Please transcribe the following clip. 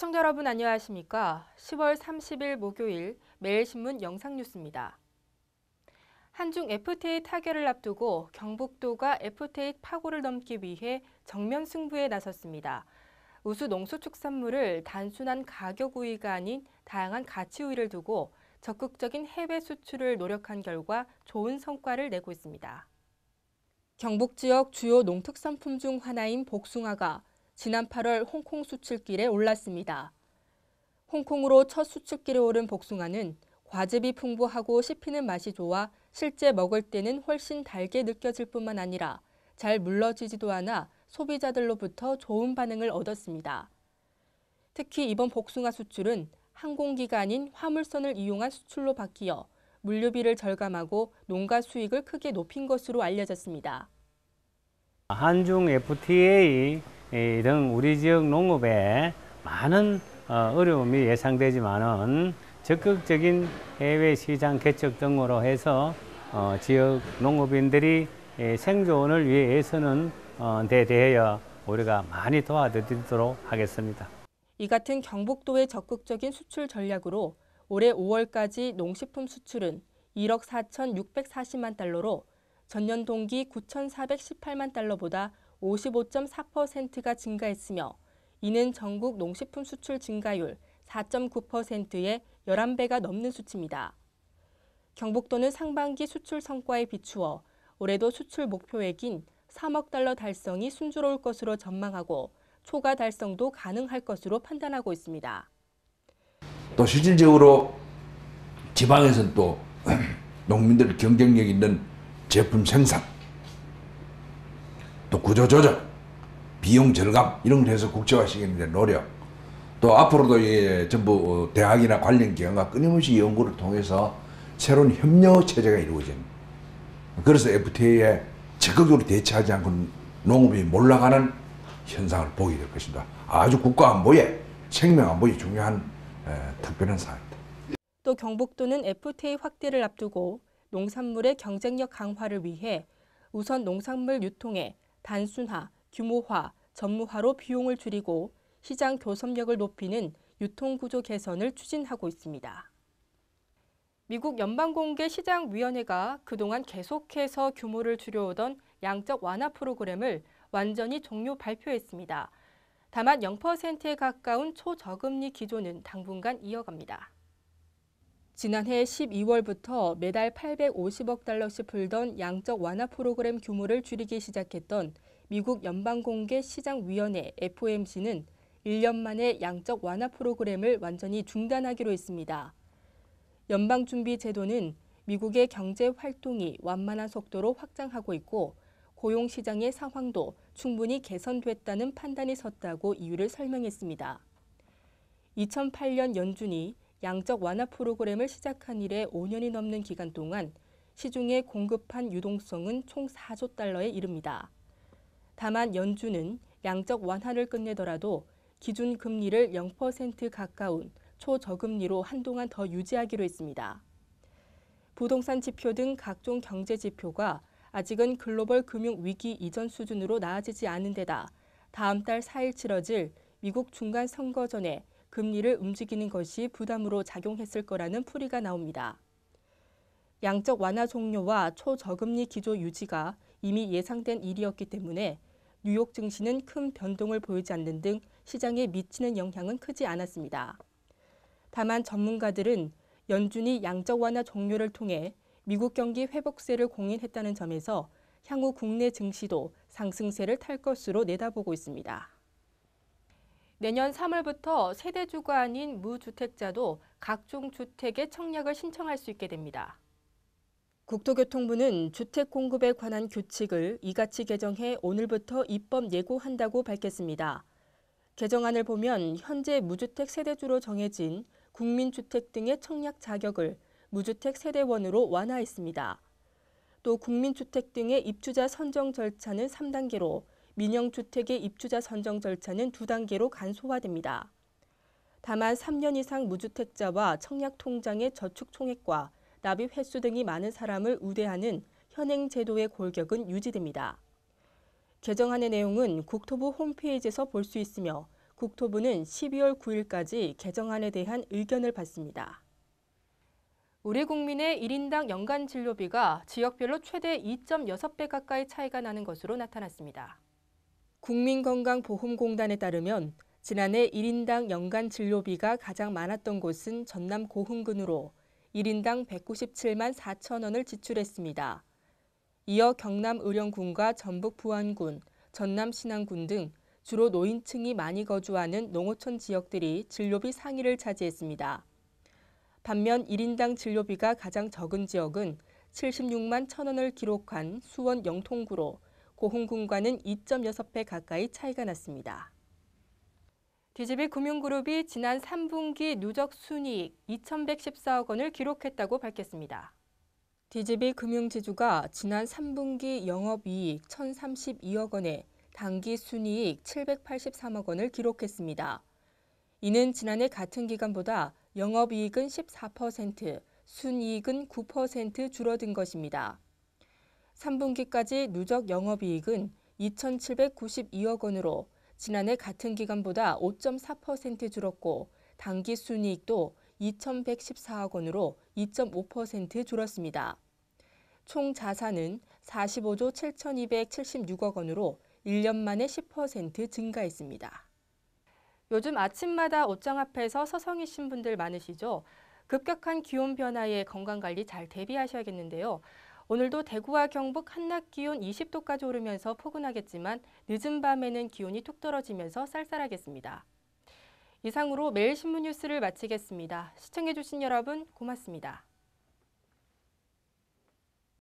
시청자 여러분 안녕하십니까? 10월 30일 목요일 매일신문 영상뉴스입니다. 한중 FTA 타결을 앞두고 경북도가 FTA 파고를 넘기 위해 정면 승부에 나섰습니다. 우수 농수축산물을 단순한 가격 우위가 아닌 다양한 가치 우위를 두고 적극적인 해외 수출을 노력한 결과 좋은 성과를 내고 있습니다. 경북 지역 주요 농특산품 중 하나인 복숭아가 지난 8월 홍콩 수출길에 올랐습니다. 홍콩으로 첫 수출길에 오른 복숭아는 과즙이 풍부하고 씹히는 맛이 좋아 실제 먹을 때는 훨씬 달게 느껴질 뿐만 아니라 잘 물러지지도 않아 소비자들로부터 좋은 반응을 얻었습니다. 특히 이번 복숭아 수출은 항공기관인 화물선을 이용한 수출로 바뀌어 물류비를 절감하고 농가 수익을 크게 높인 것으로 알려졌습니다. 한중 FTA 이런 우리 지역 농업에 많은 어, 어려움이 예상되지만은 적극적인 해외 시장 개척 등으로 해서 어, 지역 농업인들이 예, 생존을 위해서는 대대하여 어, 우리가 많이 도와드리도록 하겠습니다. 이 같은 경북도의 적극적인 수출 전략으로 올해 5월까지 농식품 수출은 1억 4,640만 달러로 전년 동기 9,418만 달러보다 55.4%가 증가했으며 이는 전국 농식품 수출 증가율 4.9%의 11배가 넘는 수치입니다. 경북도는 상반기 수출 성과에 비추어 올해도 수출 목표액인 3억 달러 달성이 순조로울 것으로 전망하고 초과 달성도 가능할 것으로 판단하고 있습니다. 또 실질적으로 지방에서는 또 농민들 경쟁력 있는 제품 생산 또 구조조정, 비용 절감 이런 걸 해서 국제화시키는 데 노력 또 앞으로도 예, 전부 대학이나 관련 기관과 끊임없이 연구를 통해서 새로운 협력 체제가 이루어집 그래서 FTA에 적극적으로 대처하지 않고 농업이 몰락하는 현상을 보게 될 것입니다. 아주 국가 안보에 생명 안보에 중요한 에, 특별한 사항입니다. 또 경북도는 FTA 확대를 앞두고 농산물의 경쟁력 강화를 위해 우선 농산물 유통에 단순화, 규모화, 전무화로 비용을 줄이고 시장 교섭력을 높이는 유통구조 개선을 추진하고 있습니다. 미국 연방공개시장위원회가 그동안 계속해서 규모를 줄여오던 양적 완화 프로그램을 완전히 종료 발표했습니다. 다만 0%에 가까운 초저금리 기조는 당분간 이어갑니다. 지난해 12월부터 매달 850억 달러씩 풀던 양적 완화 프로그램 규모를 줄이기 시작했던 미국 연방공개시장위원회 FOMC는 1년 만에 양적 완화 프로그램을 완전히 중단하기로 했습니다. 연방준비제도는 미국의 경제 활동이 완만한 속도로 확장하고 있고 고용 시장의 상황도 충분히 개선됐다는 판단이 섰다고 이유를 설명했습니다. 2008년 연준이 양적 완화 프로그램을 시작한 이래 5년이 넘는 기간 동안 시중에 공급한 유동성은 총 4조 달러에 이릅니다. 다만 연준은 양적 완화를 끝내더라도 기준 금리를 0% 가까운 초저금리로 한동안 더 유지하기로 했습니다. 부동산 지표 등 각종 경제 지표가 아직은 글로벌 금융 위기 이전 수준으로 나아지지 않은 데다 다음 달 4일 치러질 미국 중간 선거 전에 금리를 움직이는 것이 부담으로 작용했을 거라는 풀이가 나옵니다. 양적 완화 종료와 초저금리 기조 유지가 이미 예상된 일이었기 때문에 뉴욕 증시는 큰 변동을 보이지 않는 등 시장에 미치는 영향은 크지 않았습니다. 다만 전문가들은 연준이 양적 완화 종료를 통해 미국 경기 회복세를 공인했다는 점에서 향후 국내 증시도 상승세를 탈 것으로 내다보고 있습니다. 내년 3월부터 세대주가 아닌 무주택자도 각종 주택의 청약을 신청할 수 있게 됩니다. 국토교통부는 주택 공급에 관한 규칙을 이같이 개정해 오늘부터 입법 예고한다고 밝혔습니다. 개정안을 보면 현재 무주택 세대주로 정해진 국민주택 등의 청약 자격을 무주택 세대원으로 완화했습니다. 또 국민주택 등의 입주자 선정 절차는 3단계로 민영주택의 입주자 선정 절차는 두 단계로 간소화됩니다. 다만 3년 이상 무주택자와 청약통장의 저축총액과 납입 횟수 등이 많은 사람을 우대하는 현행 제도의 골격은 유지됩니다. 개정안의 내용은 국토부 홈페이지에서 볼 수 있으며 국토부는 12월 9일까지 개정안에 대한 의견을 받습니다. 우리 국민의 1인당 연간 진료비가 지역별로 최대 2.6배 가까이 차이가 나는 것으로 나타났습니다. 국민건강보험공단에 따르면 지난해 1인당 연간 진료비가 가장 많았던 곳은 전남 고흥군으로 1인당 197만 4천 원을 지출했습니다. 이어 경남 의령군과 전북 부안군, 전남 신안군 등 주로 노인층이 많이 거주하는 농어촌 지역들이 진료비 상위를 차지했습니다. 반면 1인당 진료비가 가장 적은 지역은 76만 1천 원을 기록한 수원 영통구로 고흥군과는 2.6배 가까이 차이가 났습니다. DGB 금융그룹이 지난 3분기 누적 순이익 2,114억 원을 기록했다고 밝혔습니다. DGB 금융지주가 지난 3분기 영업이익 1,032억 원에 단기 순이익 783억 원을 기록했습니다. 이는 지난해 같은 기간보다 영업이익은 14%, 순이익은 9% 줄어든 것입니다. 3분기까지 누적 영업이익은 2,792억 원으로 지난해 같은 기간보다 5.4% 줄었고 당기 순이익도 2,114억 원으로 2.5% 줄었습니다. 총 자산은 45조 7,276억 원으로 1년 만에 10% 증가했습니다. 요즘 아침마다 옷장 앞에서 서성이신 분들 많으시죠? 급격한 기온 변화에 건강관리 잘 대비하셔야겠는데요. 오늘도 대구와 경북 한낮 기온 20도까지 오르면서 포근하겠지만 늦은 밤에는 기온이 툭 떨어지면서 쌀쌀하겠습니다. 이상으로 매일신문 뉴스를 마치겠습니다. 시청해주신 여러분 고맙습니다.